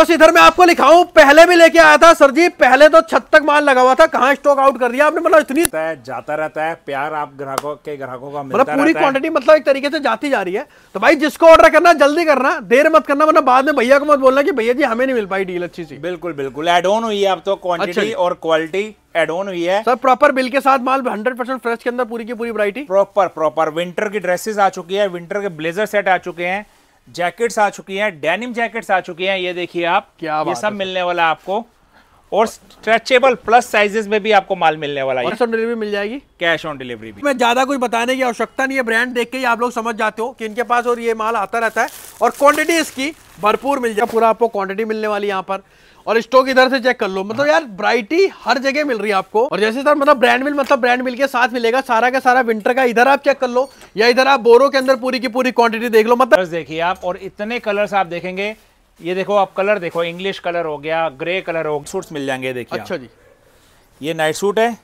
तो इधर मैं आपको लिखाऊं पहले भी लेके आया था सर जी पहले तो छत तक माल लगा हुआ था कहाँ स्टॉक आउट कर दिया आपने मतलब इतनी जाता रहता है प्यार आप ग्राहकों के ग्राहकों का मतलब पूरी क्वांटिटी मतलब एक तरीके से जाती जा रही है तो भाई जिसको ऑर्डर करना जल्दी करना देर मत करना मतलब बाद में भैया को मत बोलना की भैया जी हमें नहीं मिल पाई डील अच्छी सी बिल्कुल बिल्कुल एड ऑन हुई है आप तो क्वांटिटी अच्छा और क्वालिटी एड ऑन हुई है सर प्रॉपर बिल के साथ माल 100 परसेंट फ्रेश के अंदर पूरी की पूरी वरायटी प्रॉपर प्रॉपर विंटर की ड्रेसेस आ चुकी है विंटर के ब्लेजर सेट आ चुके हैं जैकेट्स आ चुकी हैं डेनिम जैकेट्स आ चुकी हैं ये देखिए आप क्या ये सब मिलने वाला आपको और स्ट्रेचेबल प्लस साइजेस में भी आपको माल मिलने वाला है ऑन डिलीवरी मिल जाएगी कैश ऑन डिलीवरी भी मैं ज्यादा कुछ बताने की आवश्यकता नहीं है ब्रांड देख के ही आप लोग समझ जाते हो कि इनके पास और ये माल आता रहता है और क्वांटिटी इसकी भरपूर मिल जाए पूरा आपको क्वांटिटी मिलने वाली यहाँ पर और स्टॉक इधर से चेक कर लो मतलब यार ब्राइटी हर जगह मिल रही है आपको और जैसे सर मतलब ब्रांड मिल मतलब ब्रांड मिल के साथ मिलेगा सारा का सारा विंटर का इधर आप चेक कर लो या इधर आप बोरो के अंदर पूरी की पूरी क्वांटिटी देख लो मतलब देखिए आप और इतने कलर्स आप देखेंगे ये देखो आप कलर देखो इंग्लिश कलर हो गया ग्रे कलर हो सूट्स मिल जाएंगे देखिए अच्छा जी ये नाइट सूट है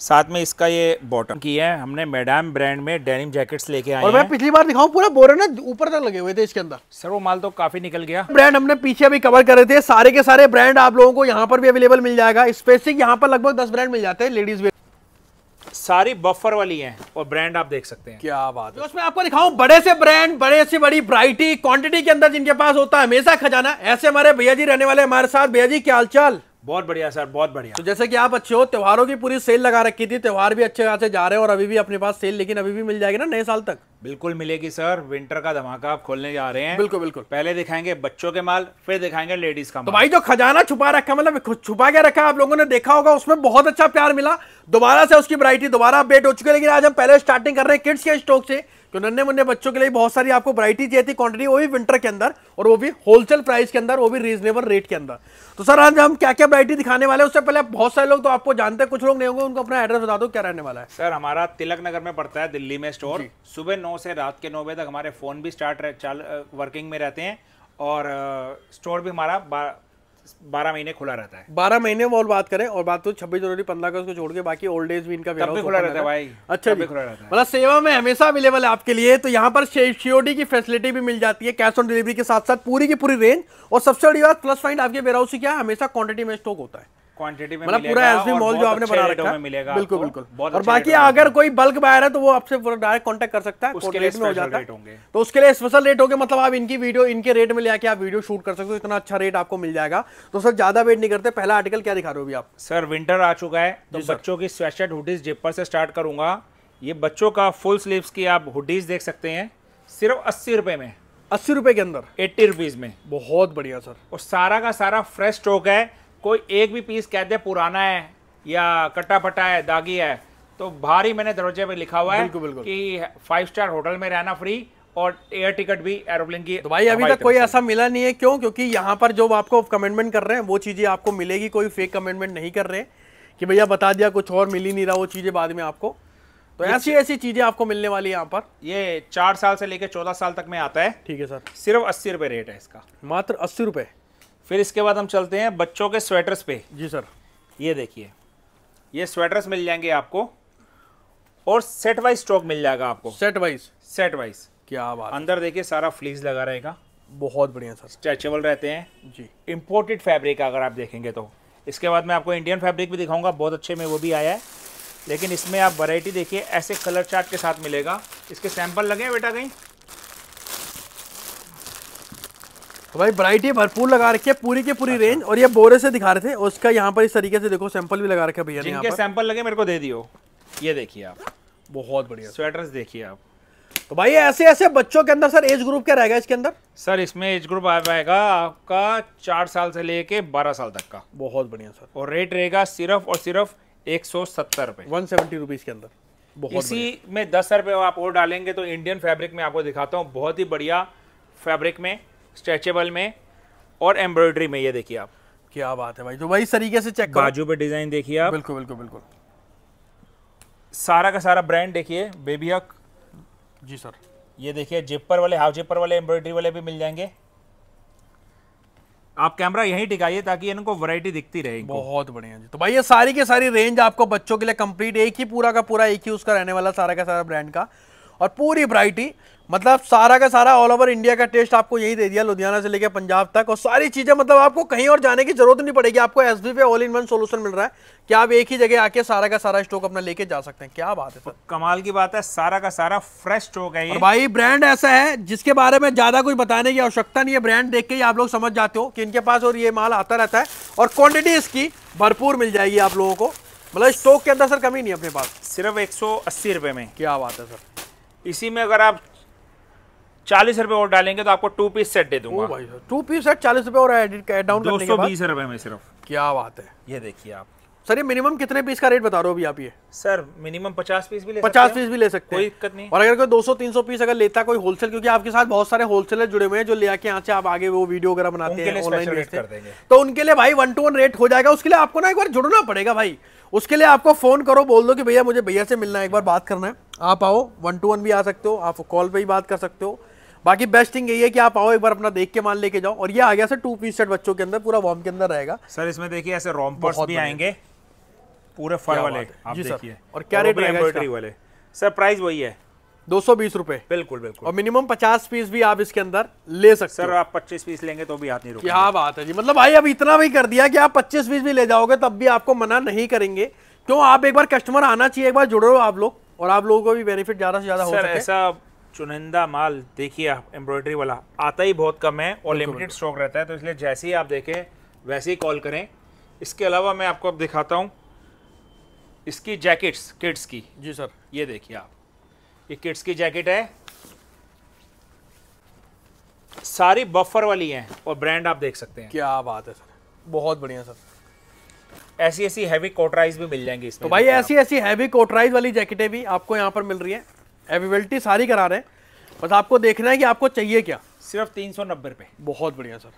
साथ में इसका ये बॉटम की है हमने मैडम ब्रांड में डेनिम जैकेट्स लेके आए और मैं पिछली बार दिखाऊं पूरा बोरा ना ऊपर तक लगे हुए थे इसके अंदर सर वो माल तो काफी निकल गया ब्रांड हमने पीछे भी कवर कर रहे थे सारे के सारे ब्रांड आप लोगों को यहाँ पर भी अवेलेबल मिल जाएगा स्पेसिक यहाँ पर लगभग दस ब्रांड मिल जाते हैं लेडीज वेयर सारी बफर वाली है और ब्रांड आप देख सकते हैं क्या बात है उसमें आपको दिखाऊं बड़े से ब्रांड बड़े से बड़ी वराइटी क्वांटिटी के अंदर जिनके पास होता है हमेशा खजाना ऐसे हमारे भैया जी रहने वाले हमारे साथ भैया जी क्या हाल बहुत बढ़िया सर बहुत बढ़िया तो जैसे कि आप अच्छे हो त्योहारों की पूरी सेल लगा रखी थी त्योहार भी अच्छे खासे जा रहे हैं और अभी भी अपने पास सेल लेकिन अभी भी मिल जाएगी ना नए साल तक बिल्कुल मिलेगी सर विंटर का धमाका आप खोलने जा रहे हैं बिल्कुल बिल्कुल पहले दिखाएंगे बच्चों के माल फिर दिखाएंगे लेडीज का तो माल। तो भाई जो खजाना छुपा रखा मतलब छुपा के रखा आप लोगों ने देखा होगा उसमें बहुत अच्छा प्यार मिला दोबारा से उसकी वरायटी दोबारा अपडेट हो चुकी है लेकिन आज हम पहले स्टार्टिंग कर रहे हैं किड्स के स्टॉक से जो नन्हे मुन्ने बच्चों के लिए बहुत सारी आपको वरायटी चाहिए थी क्वांटिटी वो भी विंटर के अंदर और वो भी होलसेल प्राइस के अंदर वो भी रीजनेबल रेट के अंदर तो सर आज हम क्या क्या वरायटी दिखाने वाले हैं उससे पहले बहुत सारे लोग तो आपको जानते हैं कुछ लोग नहीं होंगे उनको अपना एड्रेस बता दो क्या रहने वाला है सर हमारा तिलक नगर में पड़ता है दिल्ली में स्टोर सुबह नौ से रात के नौ बजे तक हमारे फ़ोन भी स्टार्ट वर्किंग में रहते हैं और स्टोर भी हमारा बारह महीने खुला रहता है बारह महीने वो बात करें और बात तो छब्बीस जनवरी पंद्रह अगस्त को छोड़ के बाकी ओल्ड एज भी इनका भी खुला रहता है भाई अच्छा भी खुला रहता है मतलब सेवा में हमेशा अवेलेबल है आपके लिए तो यहाँ पर सीओडी की फैसिलिटी भी मिल जाती है कैश ऑन डिलीवरी के साथ साथ पूरी की पूरी रेंज और सबसे बड़ी बात प्लस पॉइंट आपके वेयर हाउस क्या है हमेशा क्वांटिटी में स्टॉक होता है क्वांटिटी में मतलब पूरा एसबी मॉल जो आपने बना रखा है मिलेगा बिल्कुल बिल्कुल और बाकी अगर कोई बल्क बायर है तो वो आपसे डायरेक्ट कांटेक्ट कर सकता है उसके लिए स्पेशल रेट होंगे तो उसके लिए स्पेशल रेट होंगे मतलब आप इनकी वीडियो इनके रेट में लेके आप वीडियो शूट कर सकते हो इतना अच्छा रेट आपको मिल जाएगा तो सर ज्यादा वेट नहीं करते पहला आर्टिकल क्या दिखा रहे हो अभी आप सर विंटर आ चुका है तो बच्चों की स्वेटशर्ट हुडीज जेपर से स्टार्ट करूंगा ये बच्चों का फुल स्लीव्स की आप हुडीज देख सकते हैं सिर्फ अस्सी रुपए में अस्सी रुपए के अंदर एट्टी रुपीज में बहुत बढ़िया सर और सारा का सारा फ्रेश स्टॉक है कोई एक भी पीस कह दे पुराना है या कट्टा फटा है दागी है तो भारी मैंने दरवाजे पे लिखा हुआ है बिल्कुल, बिल्कुल। कि फाइव स्टार होटल में रहना फ्री और एयर टिकट भी एरोप्लेन की तो भाई अभी तक कोई ऐसा मिला नहीं है क्यों क्योंकि यहाँ पर जो आपको कमेंटमेंट कर रहे हैं वो चीज़ें आपको मिलेगी कोई फेक कमेंटमेंट नहीं कर रहे कि भैया बता दिया कुछ और मिल ही नहीं रहा वो चीज़ें बाद में आपको तो ऐसी ऐसी चीज़ें आपको मिलने वाली यहाँ पर ये चार साल से लेकर चौदह साल तक में आता है ठीक है सर सिर्फ अस्सी रुपए रेट है इसका मात्र अस्सी रुपये फिर इसके बाद हम चलते हैं बच्चों के स्वेटर्स पे जी सर ये देखिए ये स्वेटर्स मिल जाएंगे आपको और सेट वाइज स्टॉक मिल जाएगा आपको सेट वाइज सेट वाइज क्या बात अंदर देखिए सारा फ्लीस लगा रहेगा बहुत बढ़िया सर स्ट्रेचेबल रहते हैं जी इम्पोर्टेड फैब्रिक अगर आप देखेंगे तो इसके बाद मैं आपको इंडियन फैब्रिक भी दिखाऊंगा बहुत अच्छे में वो भी आया है लेकिन इसमें आप वैरायटी देखिए ऐसे कलर चार्ट के साथ मिलेगा इसके सैंपल लगे हैं बेटा कहीं तो भाई वराइटी भरपूर लगा रखी है पूरी की पूरी रेंज और ये बोरे से दिखा रहे थे उसका यहाँ पर इस तरीके से देखो सैंपल भी लगा रखे भैया ने जिनके सैंपल लगे मेरे को दे दियो ये देखिए आप बहुत बढ़िया स्वेटर्स देखिए आप तो भाई ऐसे ऐसे बच्चों के अंदर सर एज ग्रुप क्या रहेगा इसके अंदर सर इसमें एज ग्रुप आ आएगा आपका चार साल से लेके बारह साल तक का बहुत बढ़िया सर और रेट रहेगा सिर्फ और सिर्फ एक सौ सत्तर रुपए वन सेवेंटी रुपीज के अंदर बहुत इसी में दस रुपए आप और डालेंगे तो इंडियन फैब्रिक में आपको दिखाता हूँ बहुत ही बढ़िया फैब्रिक में स्ट्रेचेबल में और एम्ब्रॉयडरी में ये देखिए आप क्या बात है भाई तो वही तरीके से चेक बाजू पे डिजाइन देखिए आप बिल्कुल बिल्कुल बिल्कुल सारा का सारा ब्रांड देखिए बेबी हक जी सर ये देखिए जिपर वाले हाफ जिपर वाले एम्ब्रॉयडरी वाले भी मिल जाएंगे आप कैमरा यहीं टिकाइए ताकि इनको वैरायटी दिखती रहे बहुत बढ़िया जी तो भाई ये सारी के सारी रेंज आपको बच्चों के लिए कंप्लीट एक ही पूरा का पूरा एक ही उसका रहने वाला सारा का सारा ब्रांड का और पूरी वराइटी मतलब सारा का सारा ऑल ओवर इंडिया का टेस्ट आपको यही दे दिया लुधियाना से लेकर पंजाब तक और सारी चीज़ें मतलब आपको कहीं और जाने की जरूरत नहीं पड़ेगी आपको एस पे ऑल इन वन सोल्यूशन मिल रहा है कि आप एक ही जगह आके सारा का सारा स्टॉक अपना लेके जा सकते हैं क्या बात है सर कमाल की बात है सारा का सारा फ्रेश स्टॉक है और भाई ब्रांड ऐसा है जिसके बारे में ज़्यादा कुछ बताने की आवश्यकता नहीं है ब्रांड देख के ही आप लोग समझ जाते हो कि इनके पास और ये माल आता रहता है और क्वान्टिटी इसकी भरपूर मिल जाएगी आप लोगों को मतलब स्टॉक के अंदर सर कमी नहीं अपने पास सिर्फ एक सौ में क्या बात है सर इसी में अगर आप चालीस रुपए और डालेंगे तो आपको टू पीस सेट दे दूंगा टू पीस सेट चालीस रुपए और डाउन दो सौ बीस रुपए में सिर्फ क्या बात है ये देखिए आप सर ये मिनिमम कितने पीस का रेट बता रहे हो अभी आप ये सर मिनिमम पचास पीस भी ले पचास पीस भी ले सकते हैं कोई दिक्कत नहीं और अगर कोई दो सौ तीन सौ पीस अगर लेता कोई होलसेल क्योंकि आपके साथ बहुत सारे होलसेलर जुड़े हुए हैं जो ले आके यहाँ से आप आगे वो वीडियो वगैरह बनाते हैं ऑनलाइन रेट कर देंगे तो उनके लिए भाई वन टू वन रेट हो जाएगा उसके लिए आपको ना एक बार जुड़ना पड़ेगा भाई उसके लिए आपको फोन करो बोल दो कि भैया मुझे भैया से मिलना है एक बार बात करना है आप आओ वन टू वन भी आ सकते हो आप कॉल पे ही बात कर सकते हो बाकी बेस्ट थिंग यही है कि आप आओ एक बार अपना देख के माल लेके जाओ और ये आ गया सर टू पीस सेट बच्चों के अंदर पूरा वॉम के अंदर रहेगा सर इसमें देखिए ऐसे रोमपर्स भी आएंगे पूरे फर वाले आप देखिए और क्या रेट एम्ब्रॉयडरी वाले सर प्राइस वही है दो सौ बीस रुपए बिल्कुल बिल्कुल और मिनिमम पचास पीस भी आप इसके अंदर ले सकते सर आप पच्चीस पीस लेंगे तो भी हाथ नहीं रुकेगा क्या बात है जी मतलब भाई अब इतना भी कर दिया कि आप पच्चीस पीस भी ले जाओगे तब भी आपको मना नहीं करेंगे क्यों आप एक बार कस्टमर आना चाहिए एक बार जुड़ो आप लोग और आप लोगों को भी बेनिफिट ज़्यादा से ज़्यादा हो सके ऐसा चुनिंदा माल देखिए आप एम्ब्रॉयडरी वाला आता ही बहुत कम है और लिमिटेड स्टॉक रहता है तो इसलिए जैसे ही आप देखें वैसे ही कॉल करें इसके अलावा मैं आपको अब दिखाता हूँ इसकी जैकेट्स किड्स की जी सर ये देखिए आप ये किड्स की जैकेट है सारी बफर वाली हैं और ब्रांड आप देख सकते हैं क्या बात है सर बहुत बढ़िया सर ऐसी ऐसी हैवी कोटराइज भी मिल जाएंगी इसमें तो भाई ऐसी ऐसी हैवी कोटराइज वाली जैकेटें भी आपको यहाँ पर मिल रही है अवेलेबिलिटी सारी करा रहे हैं बस आपको देखना है कि आपको चाहिए क्या सिर्फ तीन सौ नब्बे रुपये बहुत बढ़िया सर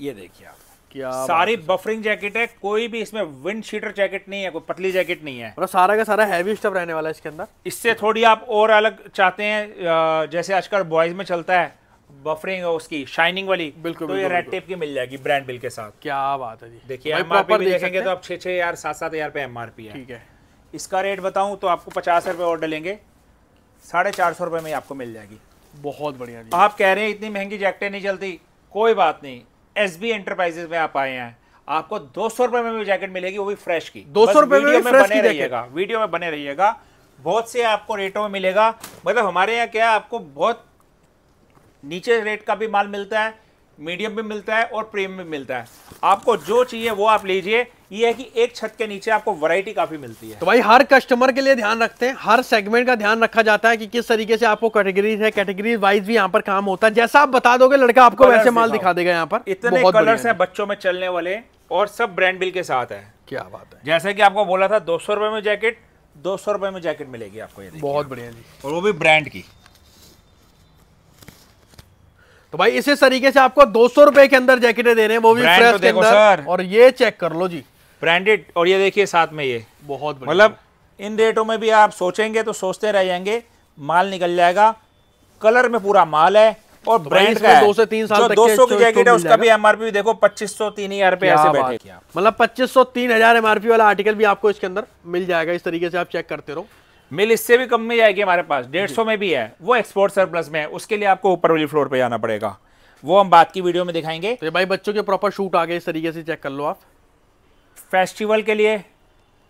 ये देखिए आप क्या सारी बफरिंग जैकेट है कोई भी इसमें विंड शीटर जैकेट नहीं है कोई पतली जैकेट नहीं है मतलब सारा का सारा हैवी स्टफ रहने वाला है इसके अंदर इससे थोड़ी आप और अलग चाहते हैं जैसे आजकल बॉयज में चलता है बफरिंग है उसकी शाइनिंग वाली बिल्कुल तो ये रेड टेप की मिल जाएगी ब्रांड बिल के साथ क्या बात है जी देखिए एमआरपी तो भी देखेंगे तो आप छः छः हजार सात सात हज़ार पे एमआरपी है ठीक है इसका रेट बताऊं तो आपको पचास रुपये और डलेंगे साढ़े चार सौ रुपये में आपको मिल जाएगी बहुत बढ़िया आप कह रहे हैं इतनी महंगी जैकेटें नहीं चलती कोई बात नहीं एस बी एंटरप्राइजेज में आप आए हैं आपको दो सौ रुपये में भी जैकेट मिलेगी वो भी फ्रेश की दो सौ रुपये में बने रहिएगा वीडियो में बने रहिएगा बहुत से आपको रेटों में मिलेगा मतलब हमारे यहाँ क्या आपको बहुत नीचे रेट का भी माल मिलता है मीडियम भी मिलता है और प्रीमियम भी मिलता है आपको जो चाहिए वो आप लीजिए ये है कि एक छत के नीचे आपको वैरायटी काफी मिलती है तो भाई हर कस्टमर के लिए ध्यान रखते हैं हर सेगमेंट का ध्यान रखा जाता है कि किस तरीके से आपको कैटेगरीज है कैटेगरी वाइज भी यहाँ पर काम होता है जैसा आप बता दोगे लड़का आपको वैसे माल दिखा देगा यहाँ पर इतने कलर है बच्चों में चलने वाले और सब ब्रांड बिल के साथ है क्या बात है जैसे की आपको बोला था दो सौ में जैकेट दो सौ में जैकेट मिलेगी आपको बहुत बढ़िया जी और वो भी ब्रांड की तो भाई इसी तरीके से आपको दो सौ रुपए के अंदर जैकेटें दे रहे हैं वो भी फ्रेश तो के अंदर और ये चेक कर लो जी ब्रांडेड और ये देखिए साथ में ये बहुत मतलब इन रेटों में भी आप सोचेंगे तो सोचते रह जाएंगे माल निकल जाएगा कलर में पूरा माल है और तो ब्रांड का दो से तीन साल दो सौ की जैकेट है उसका भी एमआरपी देखो पच्चीस सौ तीन हजार मतलब पच्चीस सौ तीन हजार एमआरपी वाला आर्टिकल भी आपको इसके अंदर मिल जाएगा इस तरीके से आप चेक करते रहो मिल इससे भी कम में जाएगी हमारे पास डेढ़ सौ में भी है वो एक्सपोर्ट सरप्लस में है उसके लिए आपको ऊपर वाली फ्लोर पर जाना पड़ेगा वो हम बात की वीडियो में दिखाएंगे तो भाई बच्चों के प्रॉपर शूट आ गए इस तरीके से चेक कर लो आप फेस्टिवल के लिए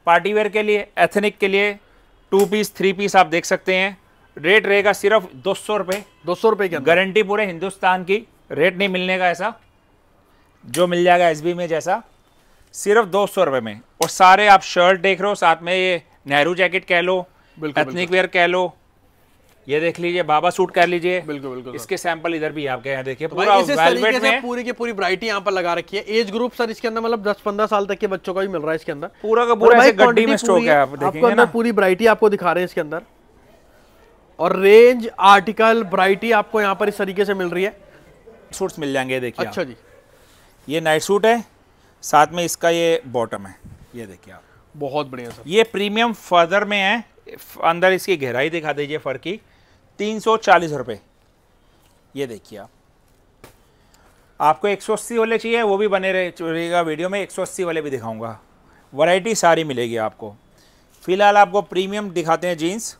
पार्टी वेयर के लिए एथनिक के लिए टू पीस थ्री पीस आप देख सकते हैं रेट रहेगा सिर्फ दो सौ रुपये दो सौ रुपये की गारंटी पूरे हिंदुस्तान की रेट नहीं मिलने का ऐसा जो मिल जाएगा एस में जैसा सिर्फ दो सौ रुपये में और सारे आप शर्ट देख रहे हो साथ में ये नेहरू जैकेट कह लो एथनिक वेयर कह लो ये देख लीजिए बाबा सूट कर लीजिए बिल्कुल बिल्कुल इसके सैंपल इधर भी आपके यहाँ देखिए पूरा वेलवेट में पूरी की पूरी वैरायटी यहाँ पर लगा रखी है एज ग्रुप सर इसके अंदर मतलब दस पंद्रह साल तक के बच्चों का भी मिल रहा है इसके अंदर पूरा का पूरा गड्डी में स्टॉक है आप आपको अंदर पूरी वैरायटी आपको दिखा रहे हैं इसके अंदर और रेंज आर्टिकल वैरायटी आपको यहाँ पर इस तरीके से मिल रही है सूट मिल जाएंगे देखिए अच्छा जी ये नाइट सूट है साथ में इसका ये बॉटम है ये देखिए आप बहुत बढ़िया सर ये प्रीमियम फर्दर में है अंदर इसकी गहराई दिखा दीजिए फर की तीन सौ चालीस रुपये ये देखिए आप आपको एक सौ अस्सी वाले चाहिए वो भी बने रहेगा वीडियो में एक सौ अस्सी वाले भी दिखाऊंगा वैरायटी सारी मिलेगी आपको फिलहाल आपको प्रीमियम दिखाते हैं जीन्स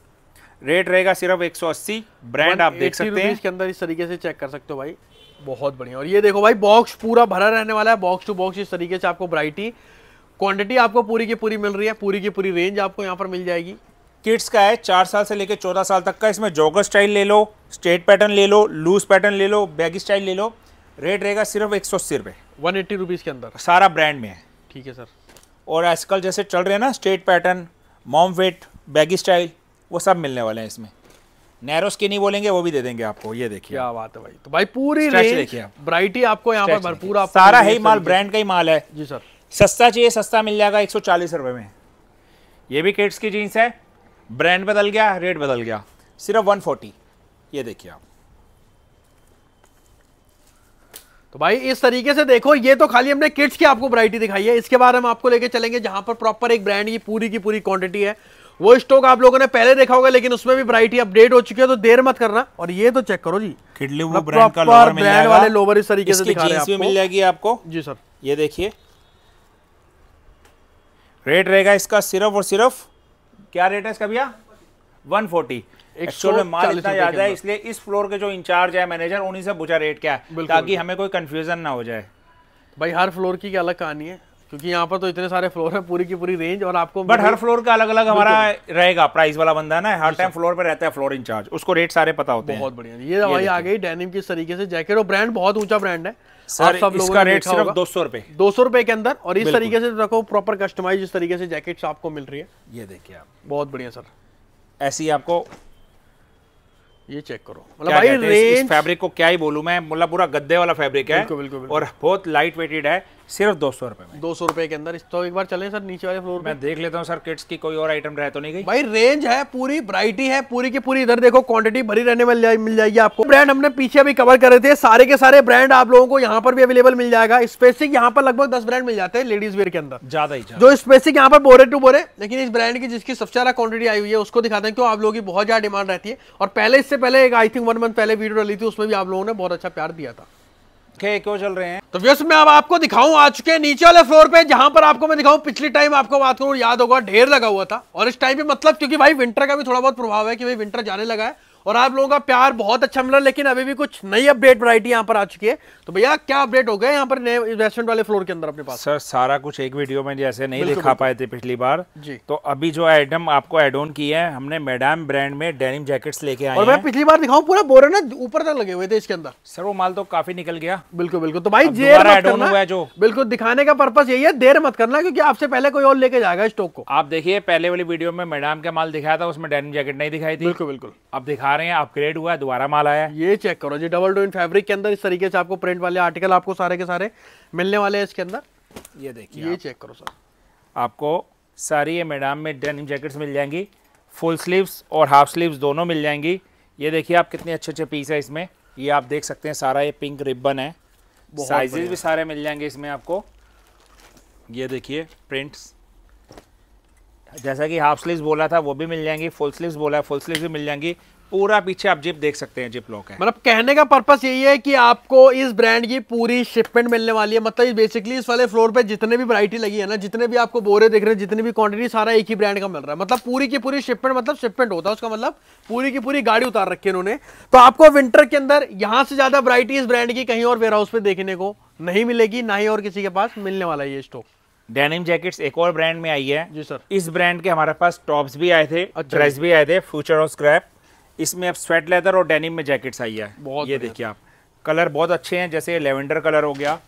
रेट रहेगा सिर्फ एक सौ अस्सी ब्रांड आप देख सकते हैं इसके अंदर इस तरीके से चेक कर सकते हो भाई बहुत बढ़िया और ये देखो भाई बॉक्स पूरा भरा रहने वाला है बॉक्स टू बॉक्स इस तरीके से आपको ब्राइटी क्वांटिटी आपको पूरी की पूरी मिल रही है पूरी की पूरी रेंज आपको यहाँ पर मिल जाएगी किड्स का है चार साल से लेकर चौदह साल तक का इसमें जॉगर स्टाइल ले लो स्ट्रेट पैटर्न ले लो लूज पैटर्न ले लो बैगी स्टाइल ले लो रेट रहेगा सिर्फ एक सौ अस्सी रुपये वन एट्टी रुपीज़ के अंदर सारा ब्रांड में है ठीक है सर और आजकल जैसे चल रहे हैं ना straight pattern mom wait baggy style वो सब मिलने वाले हैं इसमें नैरो स्किनी बोलेंगे वो भी दे देंगे आपको ये देखिए क्या बात है भाई तो भाई पूरी रेंज देखिए ब्राइटी आपको यहाँ पर भरपूर सारा ही माल ब्रांड का ही माल है जी सर सस्ता चाहिए सस्ता मिल जाएगा एक सौ में ये भी किड्स की जीन्स है ब्रांड बदल गया रेट बदल गया सिर्फ 140 ये देखिए आप तो भाई इस तरीके से देखो ये तो खाली हमने किड्स की आपको वरायटी दिखाई है इसके बाद हम आपको लेके चलेंगे जहां पर प्रॉपर एक ब्रांड की पूरी की पूरी क्वांटिटी है वो स्टॉक आप लोगों ने पहले देखा होगा लेकिन उसमें भी वरायटी अपडेट हो चुकी है तो देर मत करना और ये तो चेक करो जी ब्रांड मतलब वाले लोवर इस तरीके से दिखा रहे हैं आपको जी सर ये देखिए रेट रहेगा इसका सिर्फ और सिर्फ क्या रेट है इसका भैया वन फोर्टी एक्चुअल में माल इतना ज्यादा है इसलिए इस फ्लोर के जो इंचार्ज है मैनेजर उन्हीं से पूछा रेट क्या है ताकि हमें कोई कन्फ्यूजन ना हो जाए भाई हर फ्लोर की क्या अलग कहानी है क्योंकि यहाँ पर तो इतने सारे फ्लोर है पूरी की पूरी रेंज और आपको बट हर फ्लोर का अलग अलग हमारा रहेगा प्राइस वाला बंदा ना हर टाइम फ्लोर पे रहता है फ्लोर इंचार्ज उसको रेट सारे पता होते हैं बहुत बढ़िया ये हमारी आ गई डेनिम किस तरीके से जैकेट और ब्रांड बहुत ऊंचा ब्रांड है सर इसका रेट सिर्फ दो सौ रुपए दो सौ रुपए के अंदर और इस तरीके से रखो प्रॉपर कस्टमाइज इस तरीके से जैकेट आपको मिल रही है ये देखिए आप बहुत बढ़िया सर ऐसी आपको ये चेक करो मतलब भाई रेंज फैब्रिक को क्या ही बोलूं मैं मतलब पूरा गद्दे वाला फैब्रिक है बिल्कुल, बिल्कुल, बिल्कुल। और बहुत लाइट वेटेड है सिर्फ दो सौ रुपए में दो सौ रुपए के अंदर तो एक बार चलें सर नीचे वाले फ्लोर मैं देख लेता हूँ सर किट्स की कोई और आइटम रहे तो नहीं गई भाई रेंज है पूरी वराइटी है पूरी की पूरी इधर देखो क्वांटिटी भरी रहने में मिल जाएगी आपको ब्रांड हमने पीछे भी कवर कर रहे थे सारे के सारे ब्रांड आप लोगों को यहाँ पर भी अवेलेबल मिल जाएगा स्पेसिक यहाँ पर लगभग दस ब्रांड मिल जाते हैं लेडीज वेयर के अंदर ज्यादा ही जो स्पेसिक यहाँ पर बोरे टू बोरे लेकिन इस ब्रांड की जिसकी सबसे ज्यादा क्वांटिटी आई हुई है उसको दिखाते हैं क्यों आप लोगों की बहुत ज्यादा डिमांड रहती है और पहले इससे पहले एक आई थिंक वन मंथ पहले वीडियो डाली थी उसमें भी आप लोगों ने बहुत अच्छा प्यार दिया था के क्यों चल रहे हैं तो व्यस्त मैं अब आपको दिखाऊं आज के नीचे वाले फ्लोर पे जहां पर आपको मैं दिखाऊं पिछली टाइम आपको बात करूं याद होगा ढेर लगा हुआ था और इस टाइम पे मतलब क्योंकि भाई विंटर का भी थोड़ा बहुत प्रभाव है कि भाई विंटर जाने लगा है और आप लोगों का प्यार बहुत अच्छा मिला लेकिन अभी भी कुछ नई अपडेट वरायटी यहाँ पर आ चुकी है तो भैया क्या अपडेट हो गए यहाँ पर नए रेस्टोरेंट वाले फ्लोर के अंदर अपने पास सर सारा कुछ एक वीडियो में जैसे नहीं दिखा पाए थे पिछली बार जी तो अभी जो आइटम आपको एड ऑन किया है हमने मैडम ब्रांड में डेनिम जैकेट लेके आए और मैं पिछली बार दिखाऊँ पूरा बोरे ना ऊपर तक लगे हुए थे इसके अंदर सर वो माल तो काफी निकल गया बिल्कुल बिल्कुल तो भाई एड ऑन हुआ है जो बिल्कुल दिखाने का पर्पज यही है देर मत करना क्योंकि आपसे पहले कोई और लेके जाएगा स्टॉक को आप देखिए पहले वाली वीडियो में मैडम का माल दिखाया था उसमें डेनिम जैकेट नहीं दिखाई थी बिल्कुल बिल्कुल अब दिखा दिखा रहे हैं अपग्रेड हुआ है दोबारा माल आया ये चेक करो जी डबल डोइन फैब्रिक के अंदर इस तरीके से आपको प्रिंट वाले आर्टिकल आपको सारे के सारे मिलने वाले हैं इसके अंदर ये देखिए ये चेक करो सर आपको सारी ये मैडम में डेनिम जैकेट्स मिल जाएंगी फुल स्लीव्स और हाफ स्लीव्स दोनों मिल जाएंगी ये देखिए आप कितने अच्छे अच्छे पीस है इसमें ये आप देख सकते हैं सारा ये पिंक रिबन है साइजेस भी सारे मिल जाएंगे इसमें आपको ये देखिए प्रिंट्स जैसा कि हाफ स्लीव्स बोला था वो भी मिल जाएंगी फुल स्लीव्स बोला है फुल स्लीव्स भी मिल जाएंगी पूरा पीछे आप जिप देख सकते हैं जिप लॉक है मतलब कहने का पर्पस यही है कि आपको इस ब्रांड की पूरी शिपमेंट मिलने वाली है मतलब बेसिकली इस वाले फ्लोर पे जितने भी वरायटी लगी है ना जितने भी आपको बोरे देख रहे हैं जितनी भी क्वांटिटी सारा एक ही ब्रांड का मिल रहा है मतलब पूरी की पूरी शिपमेंट मतलब शिपमेंट होता है उसका मतलब पूरी की पूरी गाड़ी उतार रखी है उन्होंने तो आपको विंटर के अंदर यहाँ से ज्यादा वरायटी इस ब्रांड की कहीं और वेयर हाउस पे देखने को नहीं मिलेगी ना ही और किसी के पास मिलने वाला ये स्टॉक डेनिम जैकेट्स एक और ब्रांड में आई है जी सर इस ब्रांड के हमारे पास टॉप्स भी आए थे अच्छा ड्रेस भी आए थे फ्यूचर और स्क्रैप इसमें अब स्वेट लेदर और डेनिम में जैकेट्स आई है बहुत ये देखिए आप कलर बहुत अच्छे हैं जैसे लेवेंडर कलर हो गया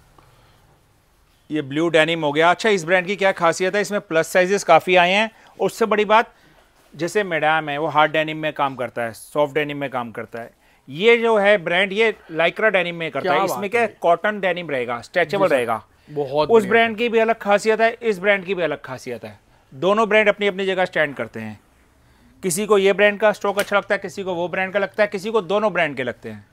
ये ब्लू डेनिम हो गया अच्छा इस ब्रांड की क्या खासियत है इसमें प्लस साइजेस काफ़ी आए हैं और उससे बड़ी बात जैसे मैडम है वो हार्ड डेनिम में काम करता है सॉफ्ट डेनिम में काम करता है ये जो है ब्रांड ये लाइक्रा डेनिम में करता है इसमें क्या कॉटन डेनिम रहेगा स्ट्रेचेबल रहेगा बहुत उस ब्रांड की भी अलग खासियत है इस ब्रांड की भी अलग खासियत है दोनों ब्रांड अपनी अपनी जगह स्टैंड करते हैं किसी को ये ब्रांड का स्टॉक अच्छा लगता है किसी को वो ब्रांड का लगता है किसी को दोनों ब्रांड के लगते हैं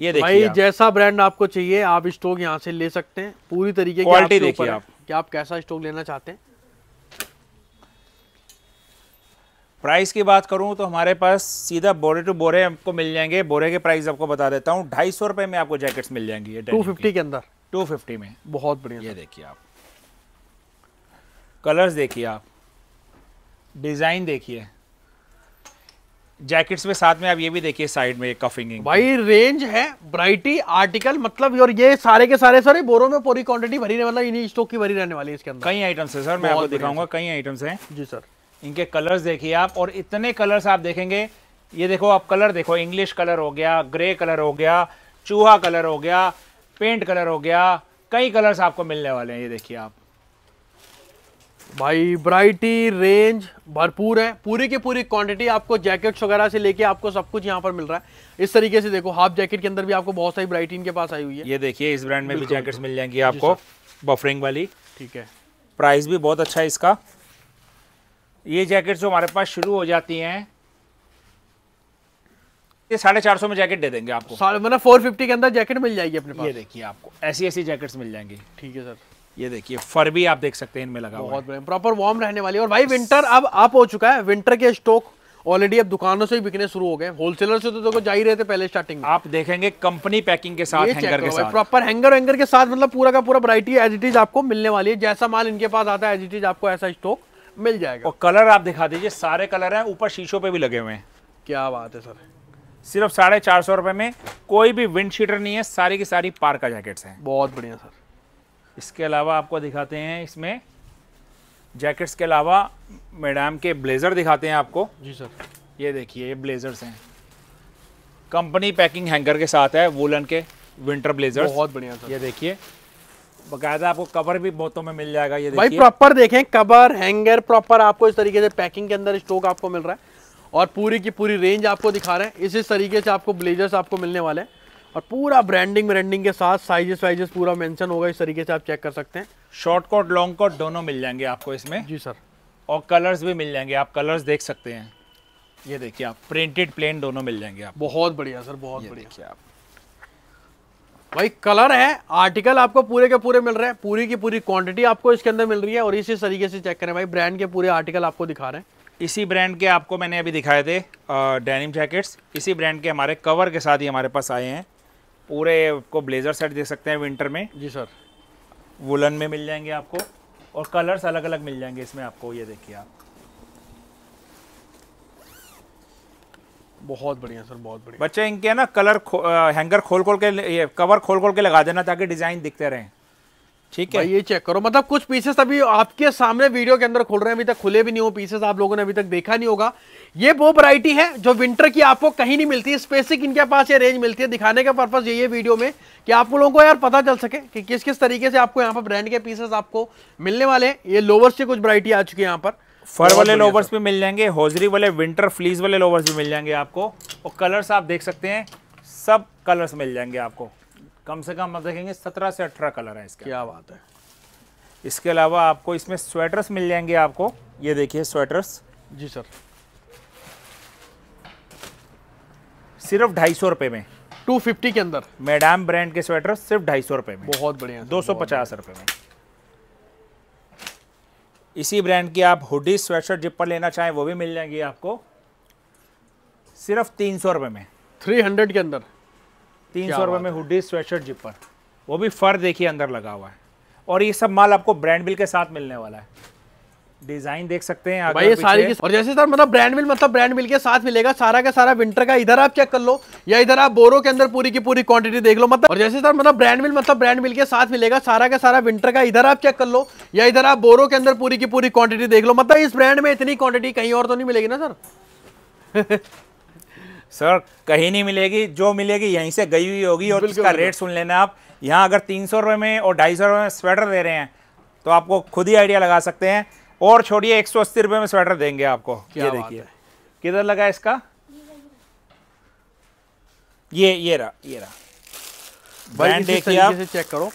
ये देखिए भाई जैसा ब्रांड आपको चाहिए आप स्टोक यहाँ से ले सकते हैं पूरी तरीके क्वालिटी देखिए आप क्या आप कैसा स्टॉक लेना चाहते हैं प्राइस की बात करूं तो हमारे पास सीधा बोरे टू बोरे आपको मिल जाएंगे बोरे के प्राइस आपको बता देता हूं ढाई सौ रुपए में आपको जैकेट्स मिल जाएंगी टू फिफ्टी के अंदर टू फिफ्टी में बहुत बढ़िया ये देखिए आप कलर्स देखिए आप डिज़ाइन देखिए जैकेट्स में साथ में आप ये भी देखिए साइड में कफिंग भाई रेंज है ब्राइटी आर्टिकल मतलब और ये सारे के सारे सारे बोरों में पूरी क्वांटिटी भरी रहने वाली इन्हीं स्टॉक की भरी रहने वाली है इसके अंदर कई आइटम्स है सर मैं आपको दिखाऊंगा कई आइटम्स हैं जी सर इनके कलर्स देखिए आप और इतने कलर्स आप देखेंगे ये देखो आप कलर देखो इंग्लिश कलर हो गया ग्रे कलर हो गया चूहा कलर हो गया पेंट कलर हो गया कई कलर्स आपको मिलने वाले हैं ये देखिए आप भाई वराइटी रेंज भरपूर है पूरी की पूरी क्वांटिटी आपको जैकेट्स वगैरह से लेके आपको सब कुछ यहाँ पर मिल रहा है इस तरीके से देखो हाफ जैकेट के अंदर भी आपको बहुत सारी वरायटी इनके पास आई हुई है ये देखिए इस ब्रांड में भी जैकेट्स मिल जाएंगी आपको बफरिंग वाली ठीक है प्राइस भी बहुत अच्छा है इसका ये जैकेट जो हमारे पास शुरू हो जाती है ये साढ़े चार सौ में जैकेट दे देंगे आपको मतलब फोर फिफ्टी के अंदर जैकेट मिल जाएगी अपने पास ये देखिए आपको ऐसी ऐसी जैकेट्स मिल जाएंगी ठीक है सर ये देखिए फर भी आप देख सकते हैं इनमें लगा बहुत हुआ प्रॉपर वार्म रहने वाली और भाई विंटर अब अप हो चुका है विंटर के स्टॉक ऑलरेडी अब दुकानों से ही बिकने शुरू हो गए होलसेलर से तो देखो जा ही रहे थे पहले स्टार्टिंग में आप देखेंगे कंपनी पैकिंग के साथ हैंगर के साथ प्रॉपर हैंगर हैंगर के साथ मतलब पूरा का पूरा वरायटी एज इट इज आपको मिलने वाली है जैसा माल इनके पास आता है एज इट इज आपको ऐसा स्टॉक मिल जाएगा और कलर आप दिखा दीजिए सारे कलर है ऊपर शीशों पे भी लगे हुए हैं क्या बात है सर सिर्फ साढ़े चार सौ रुपए में कोई भी विंड शीटर नहीं है सारी की सारी पार्का जैकेट्स हैं बहुत बढ़िया सर इसके अलावा आपको दिखाते हैं इसमें जैकेट्स के अलावा मैडम के ब्लेज़र दिखाते हैं आपको जी सर ये देखिए ये ब्लेज़र्स हैं कंपनी पैकिंग हैंगर के साथ है वुलन के विंटर ब्लेजर बहुत बढ़िया सर ये देखिए बकायदा आपको कवर भी बहुतों में मिल जाएगा ये भाई प्रॉपर देखें कवर हैंगर प्रॉपर आपको इस तरीके से पैकिंग के अंदर स्टॉक आपको मिल रहा है और पूरी की पूरी रेंज आपको दिखा रहे हैं इस इस तरीके से आपको ब्लेजर्स आपको मिलने वाले हैं और पूरा ब्रांडिंग ब्रांडिंग के साथ साइजेस वाइजेस पूरा मेंशन होगा इस तरीके से आप चेक कर सकते हैं शॉर्ट कोट लॉन्ग कोट दोनों मिल जाएंगे आपको इसमें जी सर और कलर्स भी मिल जाएंगे आप कलर्स देख सकते हैं ये देखिए आप प्रिंटेड प्लेन दोनों मिल जाएंगे आप बहुत बढ़िया सर बहुत बढ़िया आप भाई कलर है आर्टिकल आपको पूरे के पूरे मिल रहे हैं पूरी की पूरी क्वांटिटी आपको इसके अंदर मिल रही है और इसी तरीके से चेक करें भाई ब्रांड के पूरे आर्टिकल आपको दिखा रहे हैं इसी ब्रांड के आपको मैंने अभी दिखाए थे डेनिम जैकेट्स इसी ब्रांड के हमारे कवर के साथ ही हमारे पास आए हैं पूरे आपको ब्लेजर सेट देख सकते हैं विंटर में जी सर वुलन में मिल जाएंगे आपको और कलर्स अलग अलग मिल जाएंगे इसमें आपको ये देखिए आप बहुत बढ़िया सर बहुत बढ़िया बच्चे इनके ना कलर खो, आ, हैंगर खोल खोल के ये कवर खोल खोल के लगा देना ताकि डिज़ाइन दिखते रहें ठीक है ये चेक करो मतलब कुछ पीसेस अभी आपके सामने वीडियो के अंदर खुल रहे हैं अभी तक खुले भी नहीं हो पीसेस आप लोगों ने अभी तक देखा नहीं होगा ये वो वैरायटी है जो विंटर की आपको कहीं नहीं मिलती स्पेसिक इनके पास ये रेंज मिलती है दिखाने का पर्पज यही है वीडियो में कि आप लोगों को यार पता चल सके कि किस किस तरीके से आपको यहाँ पर ब्रांड के पीसेस आपको मिलने वाले हैं ये लोवर्स की कुछ वरायटी आ चुकी है यहाँ पर फर वाले लोवर्स भी मिल जाएंगे हौजरी वाले विंटर फ्लीज वाले लोवर्स भी मिल जाएंगे आपको और कलर्स आप देख सकते हैं सब कलर्स मिल जाएंगे आपको कम से कम आप देखेंगे सत्रह से अठारह कलर है इसके क्या बात है इसके अलावा आपको इसमें स्वेटर्स मिल जाएंगे आपको ये देखिए स्वेटर्स जी सर सिर्फ ढाई सौ रुपये में 250 के अंदर मैडम ब्रांड के स्वेटर सिर्फ ढाई सौ रुपये में बहुत बढ़िया दो सौ पचास रुपये में इसी ब्रांड की आप हुडी स्वेटर जिपर लेना चाहें वो भी मिल जाएंगी आपको सिर्फ तीन सौ रुपये में थ्री हंड्रेड के अंदर तीन सौ रुपये में हुडी स्वेटशर्ट जिपर वो भी फर देखिए अंदर लगा हुआ है और ये सब माल आपको ब्रांड बिल के साथ मिलने वाला है डिजाइन देख सकते हैं आगे भाई ये सारी की और जैसे सर मतलब ब्रांड मिल मतलब ब्रांड मिल के साथ मिलेगा सारा का सारा विंटर का इधर आप चेक कर लो या इधर आप बोरो के अंदर पूरी की पूरी क्वांटिटी देख लो मतलब और जैसे सर मतलब ब्रांड मिल मतलब ब्रांड मिल के साथ मिलेगा सारा का सारा विंटर का इधर आप चेक कर लो या इधर आप बोरो के अंदर पूरी की पूरी क्वांटिटी देख लो मतलब इस ब्रांड में इतनी क्वांटिटी कहीं और तो नहीं मिलेगी ना सर सर कहीं नहीं मिलेगी जो मिलेगी यहीं से गई हुई होगी और इसका रेट सुन लेना आप यहाँ अगर तीन सौ रुपये में और ढाई सौ रुपये में स्वेटर दे रहे हैं तो आपको खुद ही आइडिया लगा सकते हैं और छोड़िए एक सौ अस्सी रुपये में स्वेटर देंगे आपको ये देखिए किधर लगा इसका ये ये रहा ये रहा भाई देखिए आप चेक करो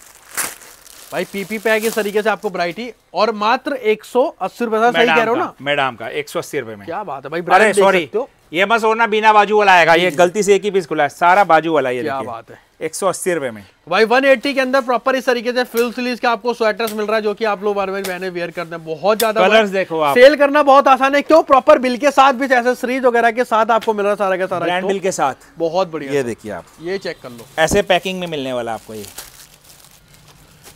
भाई पीपी पैक इस तरीके से आपको ब्राइटी और मात्र एक सौ अस्सी रुपए सही कह ना मैडम का एक सौ अस्सी रुपए में क्या बात है भाई सॉरी ये बस और ना बिना बाजू वाला आएगा ये गलती से एक ही पीस खुला है सारा बाजू वाला ये क्या बात है एक सौ अस्सी रुपए में भाई वन एट्टी के अंदर प्रॉपर इस तरीके से फुल सिलीज का आपको स्वेटर्स मिल रहा है जो कि आप लोग बार बार मैंने वेयर करते हैं बहुत ज्यादा कलर्स देखो आप सेल करना बहुत आसान है क्यों प्रॉपर बिल के साथ भी एसेसरीज वगैरह के साथ आपको मिल रहा है सारा का सारा बिल तो के साथ बहुत बढ़िया ये देखिए आप ये चेक कर लो ऐसे पैकिंग में मिलने वाला आपको ये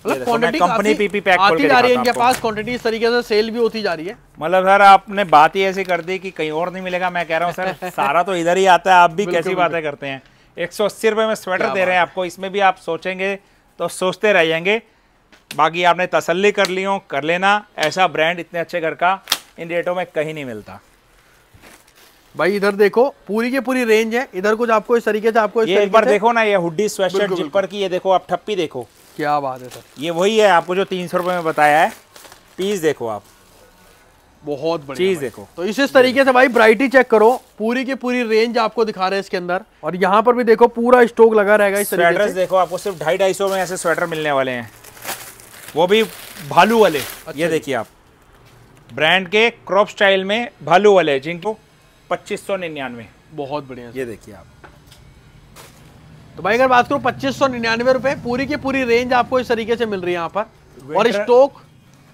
मतलब क्वांटिटी कंपनी पीपी पैक आती जा रही है इनके पास क्वांटिटी इस तरीके से सेल भी होती जा रही है मतलब सर आपने बात ही ऐसी कर दी कि कहीं और नहीं मिलेगा मैं कह रहा हूँ सर सारा तो इधर ही आता है आप भी कैसी बातें करते हैं एक सौ अस्सी रुपये में स्वेटर दे रहे हैं आपको इसमें भी आप सोचेंगे तो सोचते रह जाएंगे बाकी आपने तसल्ली कर ली हो कर लेना ऐसा ब्रांड इतने अच्छे घर का इन रेटों में कहीं नहीं मिलता भाई इधर देखो पूरी की पूरी रेंज है इधर कुछ आपको इस तरीके से आपको इस ये एक बार देखो ना ये हुडी स्वेटर जिपर की ये देखो आप ठप्पी देखो क्या बात है सर ये वही है आपको जो तीन सौ रुपये में बताया है पीस देखो आप बहुत चीज देखो तो इस इस तरीके से भाई ब्राइटी चेक करो पूरी की पूरी रेंज आपको दिखा रहे हैं इसके अंदर और यहाँ पर भी देखो पूरा स्टॉक लगा रहेगा इस स्वेटर्स देखो आपको सिर्फ ढाई ढाई सौ में ऐसे स्वेटर मिलने वाले हैं वो भी भालू वाले अच्छा ये देखिए आप ब्रांड के क्रॉप स्टाइल में भालू वाले जिनको पच्चीस सौ निन्यानवे बहुत बढ़िया ये देखिए आप तो भाई अगर बात करूँ पच्चीस सौ निन्यानवे रुपए पूरी की पूरी रेंज आपको इस तरीके से मिल रही है यहाँ पर और स्टॉक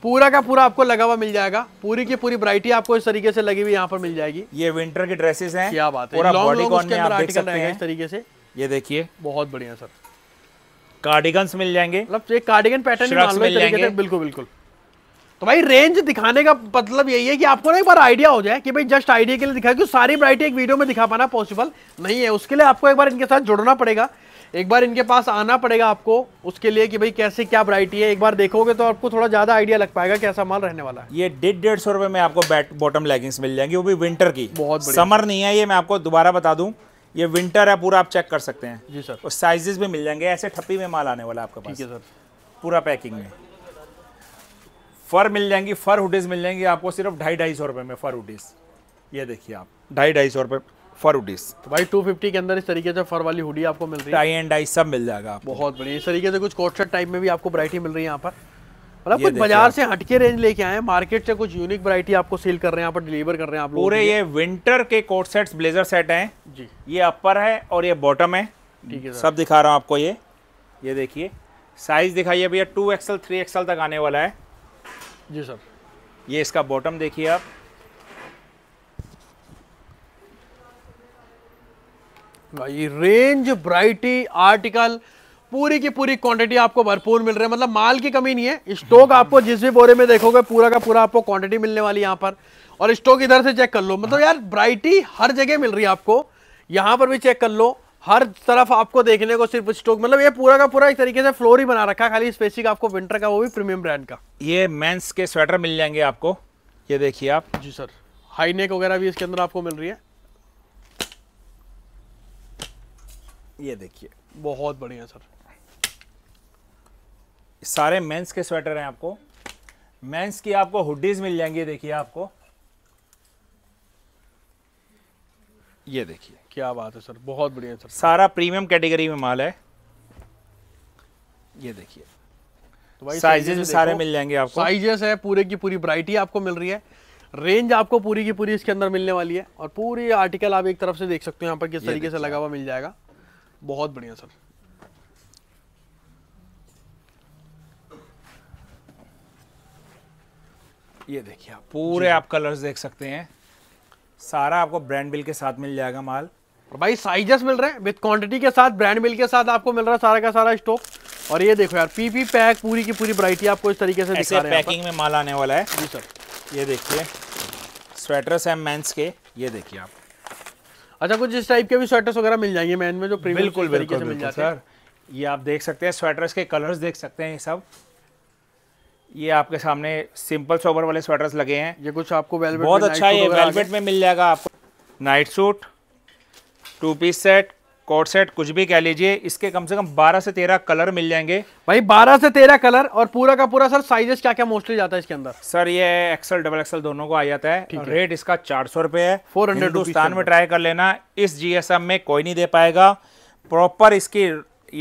पूरा का पूरा आपको लगा हुआ मिल जाएगा पूरी की पूरी वरायटी आपको इस तरीके से लगी हुई यहाँ पर मिल जाएगी ये विंटर की ड्रेसेस हैं क्या बात है लॉन्ग लॉन्ग उसके अंदर आर्टिकल रहेगा इस तरीके से ये देखिए बहुत बढ़िया सर कार्डिगन्स मिल जाएंगे मतलब एक कार्डिगन पैटर्न मिल जाएंगे बिल्कुल बिल्कुल तो भाई रेंज दिखाने का मतलब यही है कि आपको ना एक बार आइडिया हो जाए कि भाई जस्ट आइडिया के लिए दिखा क्योंकि सारी वरायटी एक वीडियो में दिखा पाना पॉसिबल नहीं है उसके लिए आपको एक बार इनके साथ जुड़ना पड़ेगा एक बार इनके पास आना पड़ेगा आपको उसके लिए कि भाई कैसे क्या वरायटी है एक बार देखोगे तो आपको थोड़ा ज़्यादा आइडिया लग पाएगा कैसा माल रहने वाला है ये डेढ़ डेढ़ सौ रुपये में आपको बैट बॉटम लेगिंग्स मिल जाएंगी वो भी विंटर की बहुत समर नहीं है ये मैं आपको दोबारा बता दूँ ये विंटर है पूरा आप चेक कर सकते हैं जी सर और साइजेस भी मिल जाएंगे ऐसे ठप्पी में माल आने वाला है आपके पास ठीक है सर पूरा पैकिंग में फर मिल जाएंगी फर हुडीज मिल जाएंगी आपको सिर्फ ढाई ढाई सौ रुपये में फर हुडीज ये देखिए आप ढाई ढाई सौ रुपये फर हुडीज तो भाई फिफ्टी के अंदर इस तरीके से फर वाली हुडी आपको मिल रही है आई एंड डाई सब मिल जाएगा बहुत बढ़िया इस तरीके से कुछ कोटशर्ट टाइप में भी आपको वराइटी मिल रही है यहाँ पर मतलब कुछ बाजार से हटके रेंज लेके आए मार्केट से कुछ यूनिक वरायटी आपको सेल कर रहे हैं यहाँ पर डिलीवर कर रहे हैं आप पूरे ये विंटर के कोट सेट्स ब्लेजर सेट हैं जी ये अपर है और ये बॉटम है ठीक है सब दिखा रहा हूँ आपको ये ये देखिए साइज दिखाइए भैया टू एक्सएल थ्री एक्सएल तक आने वाला है जी सर ये इसका बॉटम देखिए आप भाई रेंज ब्राइटी आर्टिकल पूरी की पूरी क्वांटिटी आपको भरपूर मिल रही है मतलब माल की कमी नहीं है स्टॉक आपको जिस भी बोरे में देखोगे पूरा का पूरा आपको क्वांटिटी मिलने वाली यहाँ पर और स्टॉक इधर से चेक कर लो मतलब यार ब्राइटी हर जगह मिल रही है आपको यहाँ पर भी चेक कर लो हर तरफ आपको देखने को सिर्फ स्टोक मतलब ये पूरा का पूरा एक तरीके से फ्लोर ही बना रखा है खाली स्पेसिक आपको विंटर का वो भी प्रीमियम ब्रांड का ये मेंस के स्वेटर मिल जाएंगे आपको ये देखिए आप जी सर हाई नेक वगैरह भी इसके अंदर आपको मिल रही है ये देखिए बहुत बढ़िया सर सारे मेंस के स्वेटर हैं आपको मेंस की आपको हुडीज मिल जाएंगी देखिए आपको ये देखिए क्या बात है सर बहुत बढ़िया सर सारा प्रीमियम कैटेगरी में माल है ये देखिए तो भाई साइजेस भी सारे मिल जाएंगे आपको साइजेस है पूरे की पूरी वरायटी आपको मिल रही है रेंज आपको पूरी की पूरी इसके अंदर मिलने वाली है और पूरी आर्टिकल आप एक तरफ से देख सकते हो यहाँ पर किस तरीके से लगा हुआ मिल जाएगा बहुत बढ़िया सर ये देखिए आप पूरे आप कलर्स देख सकते हैं सारा आपको ब्रांड बिल के साथ मिल जाएगा माल और भाई साइजेस मिल रहे हैं विथ क्वांटिटी के साथ ब्रांड मिल के साथ आपको मिल रहा है सारा का सारा स्टॉक और ये देखो यार पीपी पैक पूरी की पूरी वरायटी आपको इस तरीके से दिखा रहे हैं पैकिंग में माल आने वाला है जी सर ये देखिए स्वेटर्स हैं मेंस के ये देखिए आप अच्छा कुछ इस टाइप के भी स्वेटर्स वगैरह मिल जाएंगे मैन में जो प्रीमियम बिल्कुल बिल्कुल मिल जाते सर ये आप देख सकते हैं स्वेटर्स के कलर्स देख सकते हैं ये सब ये आपके सामने सिंपल सोबर वाले स्वेटर्स लगे हैं ये कुछ आपको वेलवेट बहुत अच्छा ये वेलवेट में मिल जाएगा आपको night suit two piece set coat set कुछ भी कह लीजिए इसके कम से कम 12 से 13 कलर मिल जाएंगे भाई 12 से 13 कलर और पूरा का पूरा सर साइजेस क्या क्या मोस्टली जाता है इसके अंदर सर ये एक्सल डबल एक्सल दोनों को आ जाता है रेट इसका चार सौ रुपए है फोर हंड्रेड हिंदुस्तान में ट्राई कर लेना इस जीएसएम में कोई नहीं दे पाएगा प्रॉपर इसकी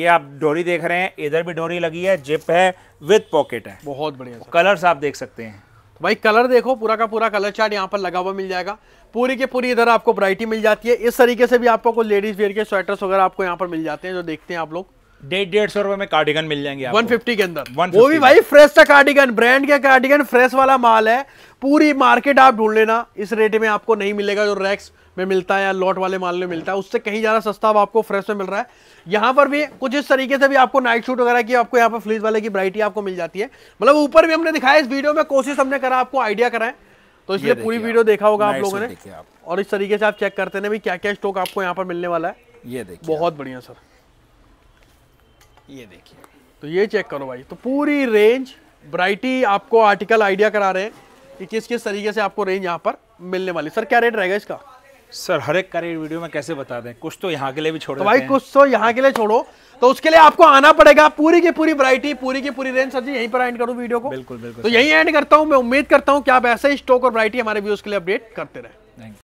ये आप डोरी देख रहे हैं इधर भी डोरी लगी है जिप है विथ पॉकेट है बहुत बढ़िया कलर्स आप देख सकते हैं तो भाई कलर देखो पूरा का पूरा कलर चार्ट यहाँ पर लगा हुआ मिल जाएगा पूरी के पूरी इधर आपको वराइटी मिल जाती है इस तरीके से भी आपको लेडीज वेयर के स्वेटर्स वगैरह आपको यहाँ पर मिल जाते हैं जो देखते हैं आप लोग डेढ़ डेढ़ सौ रुपए में कार्डिगन मिल जाएंगे वन फिफ्टी के अंदर वो भी भाई फ्रेश का कार्डिगन ब्रांड का कार्डिगन फ्रेश वाला माल है पूरी मार्केट आप ढूंढ लेना इस रेट में आपको नहीं मिलेगा जो रैक्स में मिलता है या लॉट वाले माल में मिलता है उससे कहीं ज़्यादा सस्ता अब आपको फ्रेश में मिल रहा है यहाँ पर भी कुछ इस तरीके से भी आपको नाइट शूट वगैरह की आपको यहाँ पर फ्लीज वाले की ब्राइटी आपको मिल जाती है मतलब ऊपर भी हमने दिखाया इस वीडियो में कोशिश हमने करा आपको आइडिया कराए तो इसलिए पूरी वीडियो देखा होगा आप लोगों ने और इस तरीके से आप चेक करते ना भाई क्या क्या स्टॉक आपको यहाँ पर मिलने वाला है ये देखिए बहुत बढ़िया सर ये देखिए तो ये चेक करो भाई तो पूरी रेंज ब्राइटी आपको आर्टिकल आइडिया करा रहे हैं कि किस किस तरीके से आपको रेंज यहाँ पर मिलने वाली सर क्या रेट रहेगा इसका सर हर एक कार्य वीडियो में कैसे बता दें कुछ तो यहाँ के लिए भी छोड़ो तो भाई कुछ तो यहाँ के लिए छोड़ो तो उसके लिए आपको आना पड़ेगा पूरी की पूरी वरायटी पूरी की पूरी रेंज सर जी यहीं पर एंड करूँ वीडियो को बिल्कुल बिल्कुल तो यहीं एंड करता हूँ मैं उम्मीद करता हूँ कि आप ऐसे ही स्टॉक और वरायटी हमारे व्यूज के लिए अपडेट करते रहे